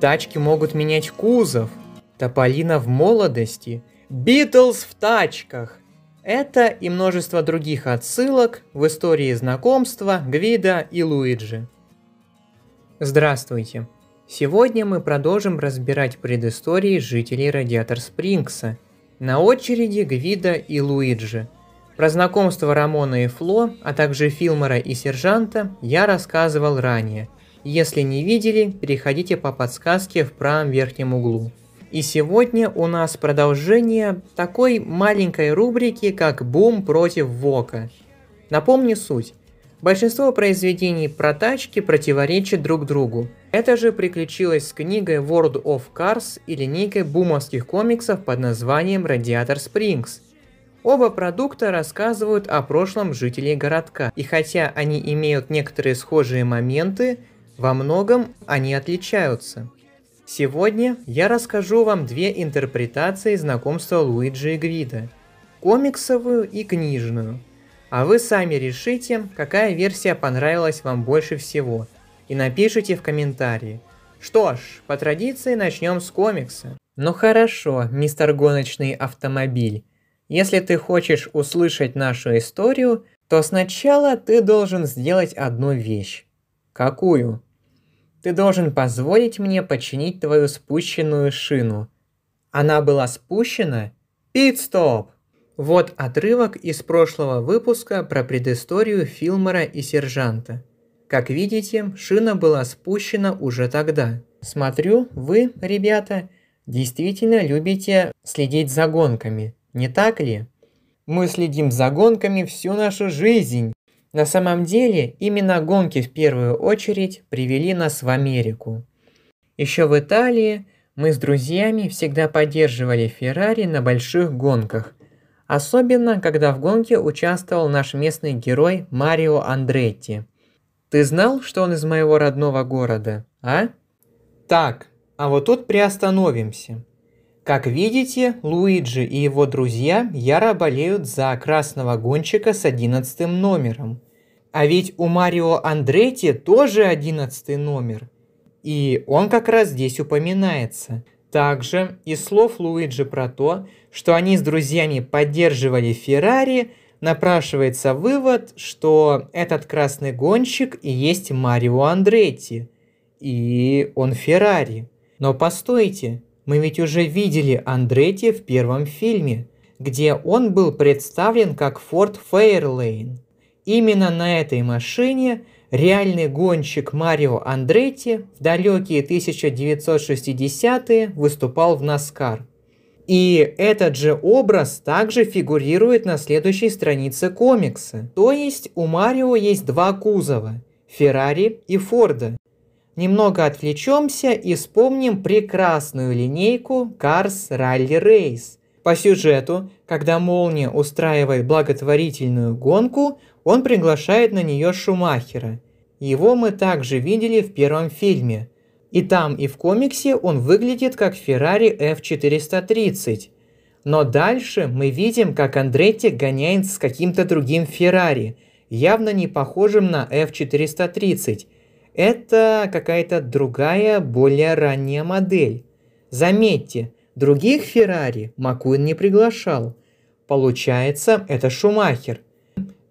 Тачки могут менять кузов. Тополина в молодости. Битлз в тачках. Это и множество других отсылок в истории знакомства Гвида и Луиджи. Здравствуйте! Сегодня мы продолжим разбирать предыстории жителей Радиатор Спрингса. На очереди Гвида и Луиджи. Про знакомство Рамона и Фло, а также Филмора и Сержанта я рассказывал ранее – если не видели, переходите по подсказке в правом верхнем углу. И сегодня у нас продолжение такой маленькой рубрики, как «Бум против Вока». Напомню суть. Большинство произведений про тачки противоречат друг другу. Это же приключилось с книгой World of Cars и линейкой бумовских комиксов под названием Radiator Springs». Оба продукта рассказывают о прошлом жителей городка, и хотя они имеют некоторые схожие моменты, во многом они отличаются. Сегодня я расскажу вам две интерпретации знакомства Луиджи и Гвида – комиксовую и книжную. А вы сами решите, какая версия понравилась вам больше всего, и напишите в комментарии. Что ж, по традиции начнем с комикса. Ну хорошо, мистер гоночный автомобиль. Если ты хочешь услышать нашу историю, то сначала ты должен сделать одну вещь. Какую? Ты должен позволить мне починить твою спущенную шину. Она была спущена? Пит-стоп! Вот отрывок из прошлого выпуска про предысторию Филмора и Сержанта. Как видите, шина была спущена уже тогда. Смотрю, вы, ребята, действительно любите следить за гонками, не так ли? Мы следим за гонками всю нашу жизнь. На самом деле, именно гонки в первую очередь привели нас в Америку. Еще в Италии мы с друзьями всегда поддерживали Феррари на больших гонках, особенно когда в гонке участвовал наш местный герой Марио Андретти. Ты знал, что он из моего родного города, а? Так, а вот тут приостановимся. Как видите, Луиджи и его друзья яро болеют за красного гонщика с одиннадцатым номером. А ведь у Марио Андретти тоже одиннадцатый номер. И он как раз здесь упоминается. Также из слов Луиджи про то, что они с друзьями поддерживали Феррари, напрашивается вывод, что этот красный гонщик и есть Марио Андретти. И он Феррари. Но постойте, мы ведь уже видели Андретти в первом фильме, где он был представлен как Форд Фейерлейн. Именно на этой машине реальный гонщик Марио Андретти в далекие 1960-е выступал в Наскар. И этот же образ также фигурирует на следующей странице комикса. То есть у Марио есть два кузова – Феррари и Форда. Немного отвлечемся и вспомним прекрасную линейку Cars Rally Race. По сюжету, когда Молния устраивает благотворительную гонку, он приглашает на нее Шумахера. Его мы также видели в первом фильме. И там, и в комиксе он выглядит как Феррари F430. Но дальше мы видим, как Андретти гоняет с каким-то другим Феррари, явно не похожим на F430. Это какая-то другая, более ранняя модель. Заметьте, других Феррари Макуин не приглашал. Получается, это Шумахер –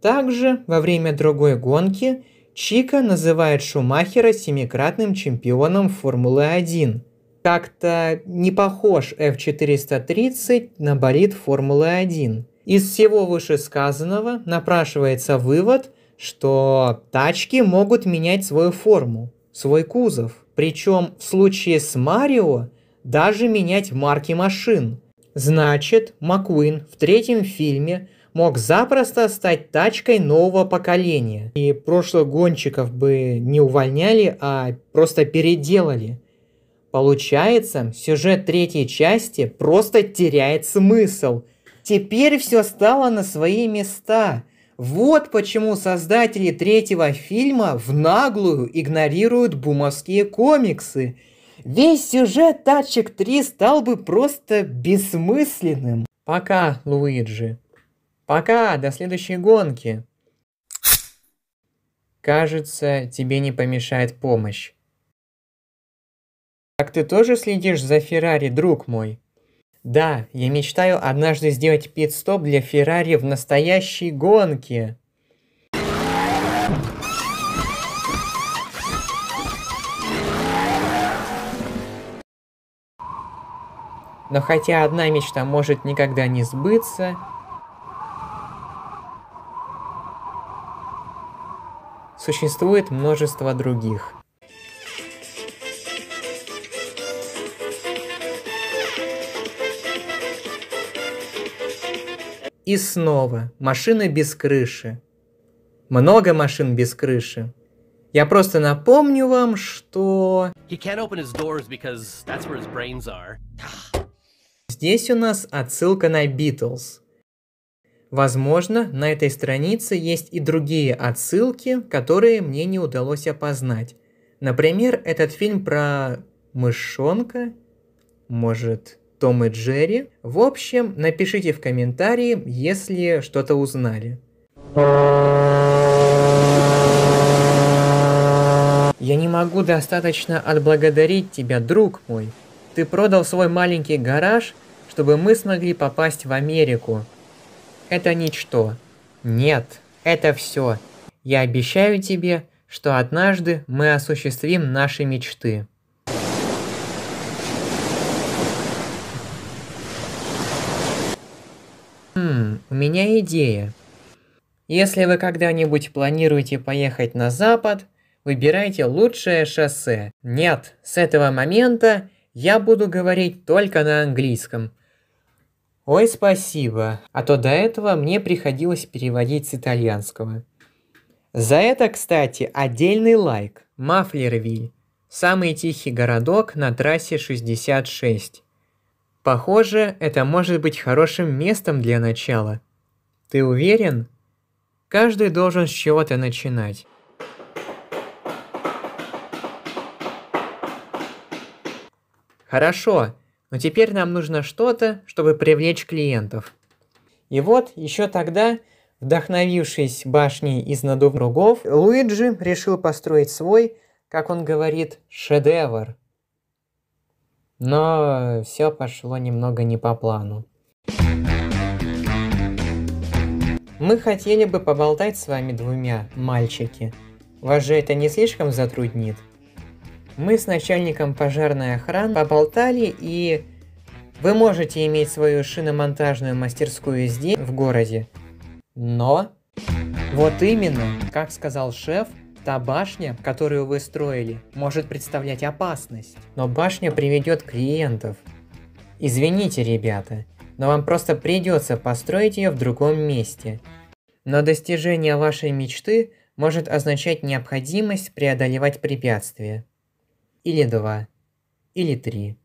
также во время другой гонки Чика называет Шумахера семикратным чемпионом Формулы-1. Как-то не похож F430 на болид Формулы-1. Из всего вышесказанного напрашивается вывод, что тачки могут менять свою форму, свой кузов. Причем в случае с Марио даже менять марки машин. Значит, Макуин в третьем фильме мог запросто стать тачкой нового поколения. И прошлых гонщиков бы не увольняли, а просто переделали. Получается, сюжет третьей части просто теряет смысл. Теперь все стало на свои места. Вот почему создатели третьего фильма в наглую игнорируют бумовские комиксы. Весь сюжет «Тачек 3» стал бы просто бессмысленным. Пока, Луиджи. Пока, до следующей гонки. Кажется, тебе не помешает помощь. Так ты тоже следишь за Феррари, друг мой? Да, я мечтаю однажды сделать пит-стоп для Феррари в настоящей гонке. Но хотя одна мечта может никогда не сбыться, существует множество других. И снова машина без крыши. Много машин без крыши. Я просто напомню вам, что... Здесь у нас отсылка на Битлз. Возможно, на этой странице есть и другие отсылки, которые мне не удалось опознать. Например, этот фильм про мышонка, может, Том и Джерри. В общем, напишите в комментарии, если что-то узнали. Я не могу достаточно отблагодарить тебя, друг мой. Ты продал свой маленький гараж, чтобы мы смогли попасть в Америку это ничто. Нет, это все. Я обещаю тебе, что однажды мы осуществим наши мечты. Хм, у меня идея. Если вы когда-нибудь планируете поехать на запад, выбирайте лучшее шоссе. Нет, с этого момента я буду говорить только на английском – Ой, спасибо, а то до этого мне приходилось переводить с итальянского. За это, кстати, отдельный лайк. Мафлервиль. Самый тихий городок на трассе 66. Похоже, это может быть хорошим местом для начала. Ты уверен? Каждый должен с чего-то начинать. Хорошо, но теперь нам нужно что-то, чтобы привлечь клиентов. И вот еще тогда, вдохновившись башней из надувных кругов, Луиджи решил построить свой, как он говорит, шедевр. Но все пошло немного не по плану. Мы хотели бы поболтать с вами двумя, мальчики. Вас же это не слишком затруднит? Мы с начальником пожарной охраны поболтали, и вы можете иметь свою шиномонтажную мастерскую здесь, в городе. Но... Вот именно, как сказал шеф, та башня, которую вы строили, может представлять опасность. Но башня приведет клиентов. Извините, ребята, но вам просто придется построить ее в другом месте. Но достижение вашей мечты может означать необходимость преодолевать препятствия или два, или три.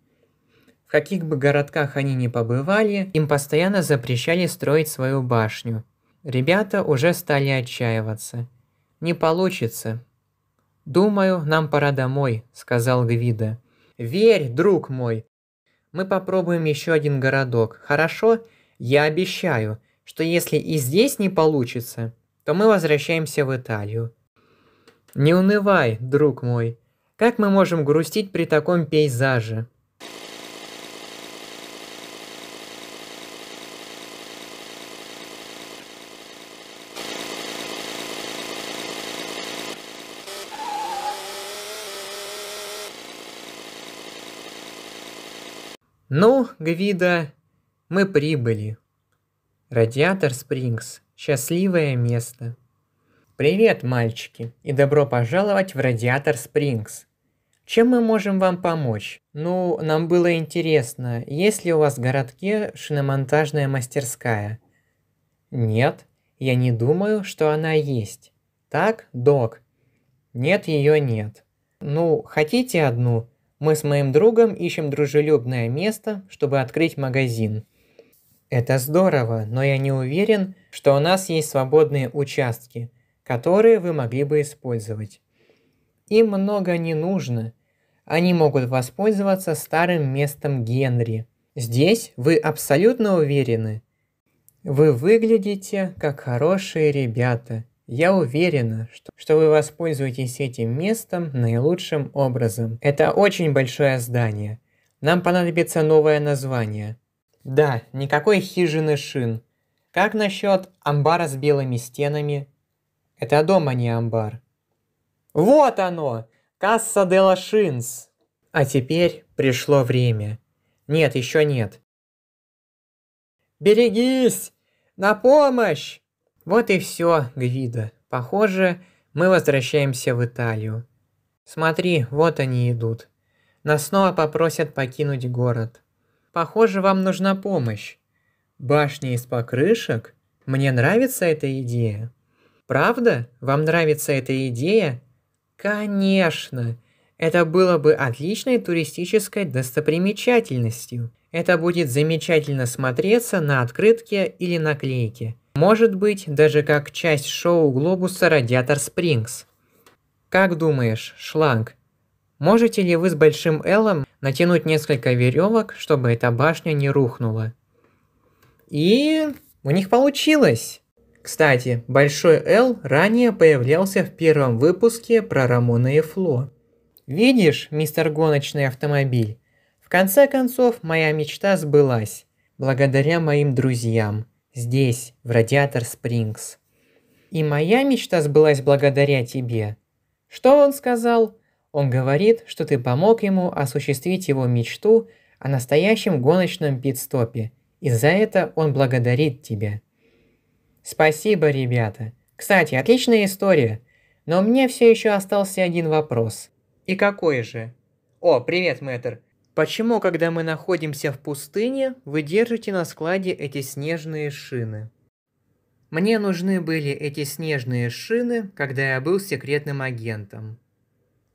В каких бы городках они ни побывали, им постоянно запрещали строить свою башню. Ребята уже стали отчаиваться. «Не получится». «Думаю, нам пора домой», — сказал Гвида. «Верь, друг мой!» «Мы попробуем еще один городок, хорошо? Я обещаю, что если и здесь не получится, то мы возвращаемся в Италию». «Не унывай, друг мой», как мы можем грустить при таком пейзаже? Ну, Гвида, мы прибыли. Радиатор Спрингс. Счастливое место. Привет, мальчики, и добро пожаловать в Радиатор Спрингс – чем мы можем вам помочь? Ну, нам было интересно, есть ли у вас в городке шиномонтажная мастерская? Нет, я не думаю, что она есть. Так, док? Нет, ее нет. Ну, хотите одну? Мы с моим другом ищем дружелюбное место, чтобы открыть магазин. Это здорово, но я не уверен, что у нас есть свободные участки, которые вы могли бы использовать. Им много не нужно – они могут воспользоваться старым местом Генри. Здесь вы абсолютно уверены. Вы выглядите как хорошие ребята. Я уверена, что, вы воспользуетесь этим местом наилучшим образом. Это очень большое здание. Нам понадобится новое название. Да, никакой хижины шин. Как насчет амбара с белыми стенами? Это дом, а не амбар. Вот оно! Касса де ла А теперь пришло время. Нет, еще нет. Берегись! На помощь! Вот и все, Гвида. Похоже, мы возвращаемся в Италию. Смотри, вот они идут. Нас снова попросят покинуть город. Похоже, вам нужна помощь. Башни из покрышек? Мне нравится эта идея. Правда? Вам нравится эта идея? Конечно, это было бы отличной туристической достопримечательностью. Это будет замечательно смотреться на открытке или наклейке. Может быть, даже как часть шоу глобуса «Радиатор Спрингс». Как думаешь, шланг, можете ли вы с большим Элом натянуть несколько веревок, чтобы эта башня не рухнула? И у них получилось! Кстати, Большой Л ранее появлялся в первом выпуске про Рамона и Фло. Видишь, мистер гоночный автомобиль, в конце концов моя мечта сбылась, благодаря моим друзьям, здесь, в Радиатор Спрингс. И моя мечта сбылась благодаря тебе. Что он сказал? Он говорит, что ты помог ему осуществить его мечту о настоящем гоночном пит-стопе, и за это он благодарит тебя. Спасибо, ребята. Кстати, отличная история. Но мне все еще остался один вопрос. И какой же? О, привет, мэтр. Почему, когда мы находимся в пустыне, вы держите на складе эти снежные шины? Мне нужны были эти снежные шины, когда я был секретным агентом.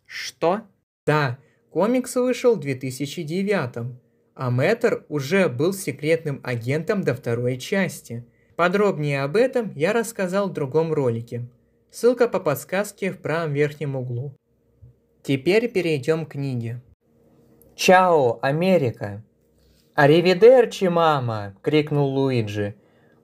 Что? Да, комикс вышел в 2009, а Мэтр уже был секретным агентом до второй части – Подробнее об этом я рассказал в другом ролике. Ссылка по подсказке в правом верхнем углу. Теперь перейдем к книге. «Чао, Америка!» «Аривидерчи, мама!» – крикнул Луиджи.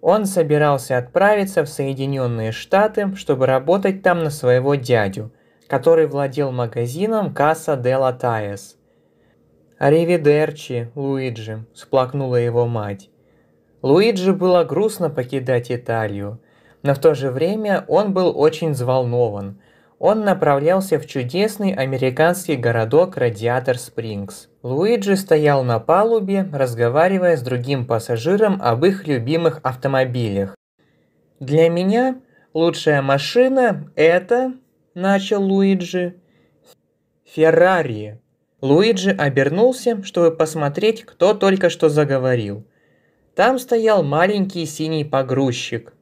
Он собирался отправиться в Соединенные Штаты, чтобы работать там на своего дядю, который владел магазином Касса де ла Тайес. «Аривидерчи, Луиджи!» – всплакнула его мать. Луиджи было грустно покидать Италию, но в то же время он был очень взволнован. Он направлялся в чудесный американский городок Радиатор Спрингс. Луиджи стоял на палубе, разговаривая с другим пассажиром об их любимых автомобилях. «Для меня лучшая машина – это…» – начал Луиджи. «Феррари». Луиджи обернулся, чтобы посмотреть, кто только что заговорил – там стоял маленький синий погрузчик.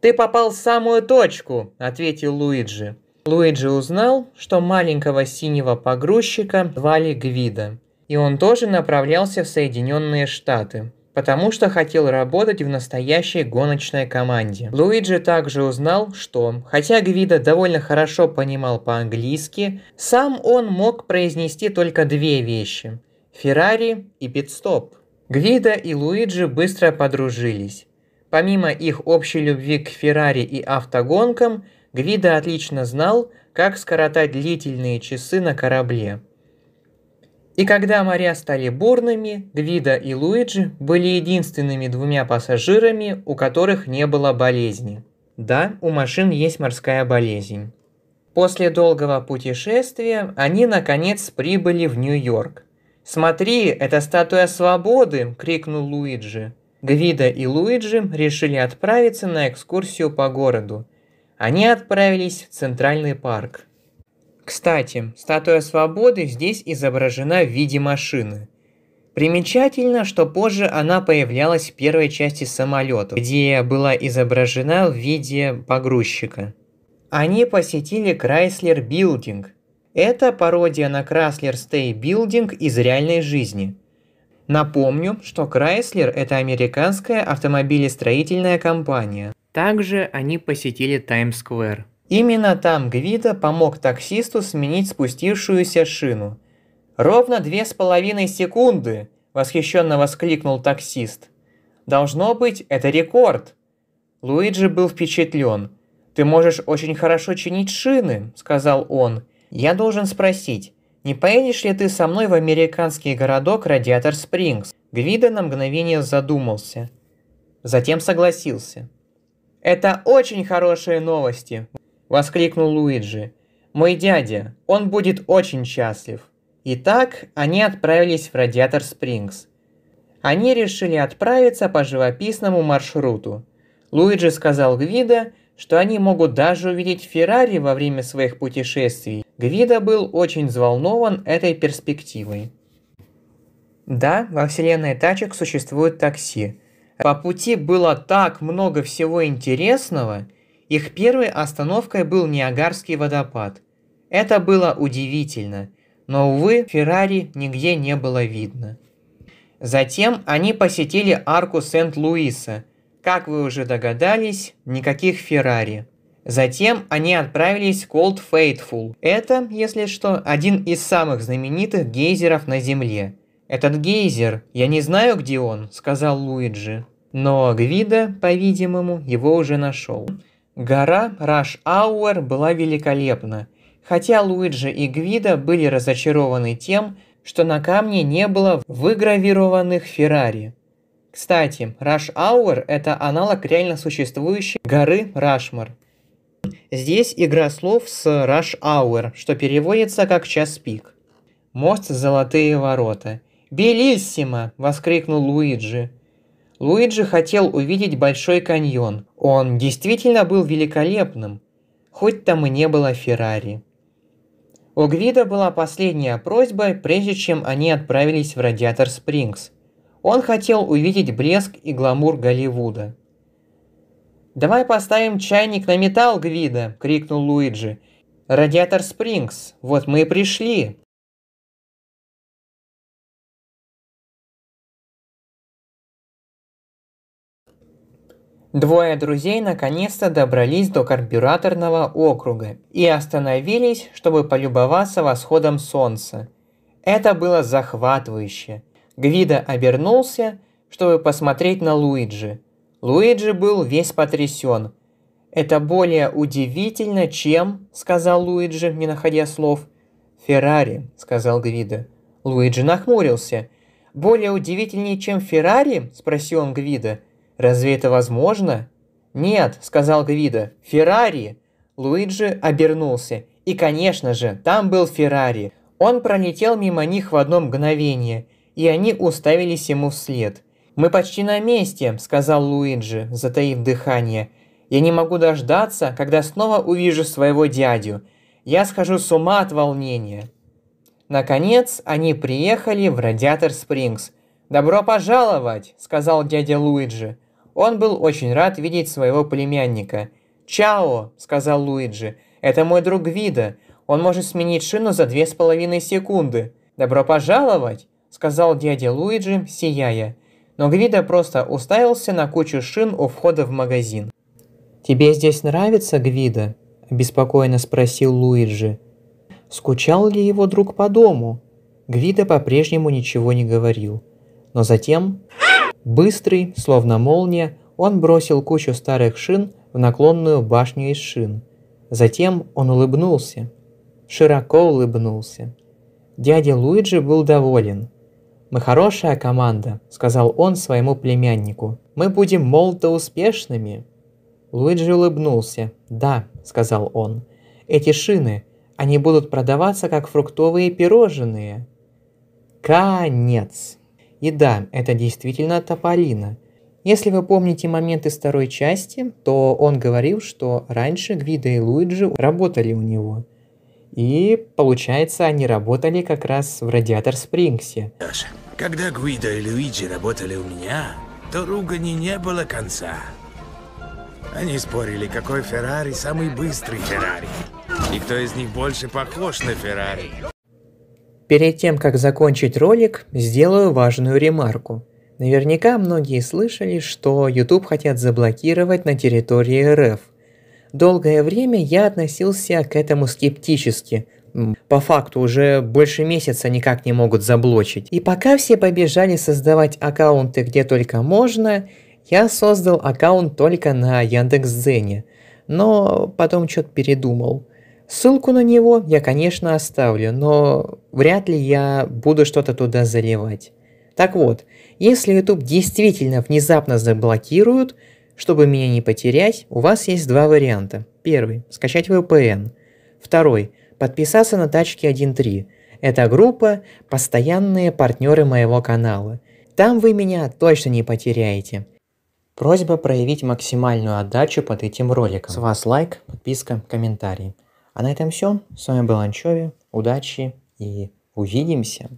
«Ты попал в самую точку», – ответил Луиджи. Луиджи узнал, что маленького синего погрузчика звали Гвида, и он тоже направлялся в Соединенные Штаты, потому что хотел работать в настоящей гоночной команде. Луиджи также узнал, что, хотя Гвида довольно хорошо понимал по-английски, сам он мог произнести только две вещи – Феррари и Питстоп. Гвидо и Луиджи быстро подружились. Помимо их общей любви к Феррари и автогонкам, Гвидо отлично знал, как скоротать длительные часы на корабле. И когда моря стали бурными, Гвида и Луиджи были единственными двумя пассажирами, у которых не было болезни. Да, у машин есть морская болезнь. После долгого путешествия они наконец прибыли в Нью-Йорк. «Смотри, это статуя свободы!» – крикнул Луиджи. Гвида и Луиджи решили отправиться на экскурсию по городу. Они отправились в Центральный парк. Кстати, статуя свободы здесь изображена в виде машины. Примечательно, что позже она появлялась в первой части самолета, где была изображена в виде погрузчика. Они посетили Крайслер Билдинг, это пародия на Chrysler Stay Building из реальной жизни. Напомню, что Chrysler – это американская автомобилестроительная компания. Также они посетили Таймс-сквер. Именно там Гвида помог таксисту сменить спустившуюся шину. «Ровно две с половиной секунды!» – восхищенно воскликнул таксист. «Должно быть, это рекорд!» Луиджи был впечатлен. «Ты можешь очень хорошо чинить шины», – сказал он – я должен спросить, не поедешь ли ты со мной в американский городок Радиатор Спрингс? Гвида на мгновение задумался. Затем согласился. «Это очень хорошие новости!» – воскликнул Луиджи. «Мой дядя, он будет очень счастлив!» Итак, они отправились в Радиатор Спрингс. Они решили отправиться по живописному маршруту. Луиджи сказал Гвида, что они могут даже увидеть Феррари во время своих путешествий, Гвида был очень взволнован этой перспективой. Да, во вселенной тачек существует такси. По пути было так много всего интересного. Их первой остановкой был Ниагарский водопад. Это было удивительно, но, увы, Феррари нигде не было видно. Затем они посетили арку Сент-Луиса – как вы уже догадались, никаких Феррари. Затем они отправились к Cold Faithful. Это, если что, один из самых знаменитых гейзеров на Земле. «Этот гейзер, я не знаю, где он», — сказал Луиджи. Но Гвида, по-видимому, его уже нашел. Гора Rush Hour была великолепна, хотя Луиджи и Гвида были разочарованы тем, что на камне не было выгравированных Феррари. Кстати, Rush Hour – это аналог реально существующей горы Рашмар. Здесь игра слов с Rush Hour, что переводится как «час пик». Мост «Золотые ворота». «Белиссимо!» – воскликнул Луиджи. Луиджи хотел увидеть Большой каньон. Он действительно был великолепным, хоть там и не было Феррари. У Гвида была последняя просьба, прежде чем они отправились в Радиатор Спрингс – он хотел увидеть блеск и гламур Голливуда. «Давай поставим чайник на металл, Гвида!» – крикнул Луиджи. «Радиатор Спрингс! Вот мы и пришли!» Двое друзей наконец-то добрались до карбюраторного округа и остановились, чтобы полюбоваться восходом солнца. Это было захватывающе. Гвида обернулся, чтобы посмотреть на Луиджи. Луиджи был весь потрясен. «Это более удивительно, чем...» – сказал Луиджи, не находя слов. «Феррари», – сказал Гвида. Луиджи нахмурился. «Более удивительнее, чем Феррари?» – спросил он Гвида. «Разве это возможно?» «Нет», – сказал Гвида. «Феррари!» Луиджи обернулся. И, конечно же, там был Феррари. Он пролетел мимо них в одно мгновение – и они уставились ему вслед. «Мы почти на месте», – сказал Луиджи, затаив дыхание. «Я не могу дождаться, когда снова увижу своего дядю. Я схожу с ума от волнения». Наконец, они приехали в Радиатор Спрингс. «Добро пожаловать!» – сказал дядя Луиджи. Он был очень рад видеть своего племянника. «Чао!» – сказал Луиджи. «Это мой друг Вида. Он может сменить шину за две с половиной секунды. Добро пожаловать!» сказал дядя Луиджи, сияя. Но Гвида просто уставился на кучу шин у входа в магазин. «Тебе здесь нравится, Гвида?» – беспокойно спросил Луиджи. Скучал ли его друг по дому? Гвида по-прежнему ничего не говорил. Но затем, быстрый, словно молния, он бросил кучу старых шин в наклонную башню из шин. Затем он улыбнулся. Широко улыбнулся. Дядя Луиджи был доволен. «Мы хорошая команда», – сказал он своему племяннику. «Мы будем молто успешными». Луиджи улыбнулся. «Да», – сказал он. «Эти шины, они будут продаваться как фруктовые пирожные». Конец. И да, это действительно тополина. Если вы помните момент из второй части, то он говорил, что раньше Гвида и Луиджи работали у него – и, получается, они работали как раз в Радиатор Спрингсе. Даша, когда Гуида и Луиджи работали у меня, то ругани не было конца. Они спорили, какой Феррари самый быстрый Феррари. И кто из них больше похож на Феррари. Перед тем, как закончить ролик, сделаю важную ремарку. Наверняка многие слышали, что YouTube хотят заблокировать на территории РФ – Долгое время я относился к этому скептически. По факту уже больше месяца никак не могут заблочить. И пока все побежали создавать аккаунты где только можно, я создал аккаунт только на Яндекс.Дзене, но потом что-то передумал. Ссылку на него я, конечно, оставлю, но вряд ли я буду что-то туда заливать. Так вот, если YouTube действительно внезапно заблокируют, чтобы меня не потерять, у вас есть два варианта. Первый – скачать VPN. Второй – подписаться на тачки 1.3. Эта группа – постоянные партнеры моего канала. Там вы меня точно не потеряете. Просьба проявить максимальную отдачу под этим роликом. С вас лайк, подписка, комментарий. А на этом все. С вами был Анчови. Удачи и увидимся.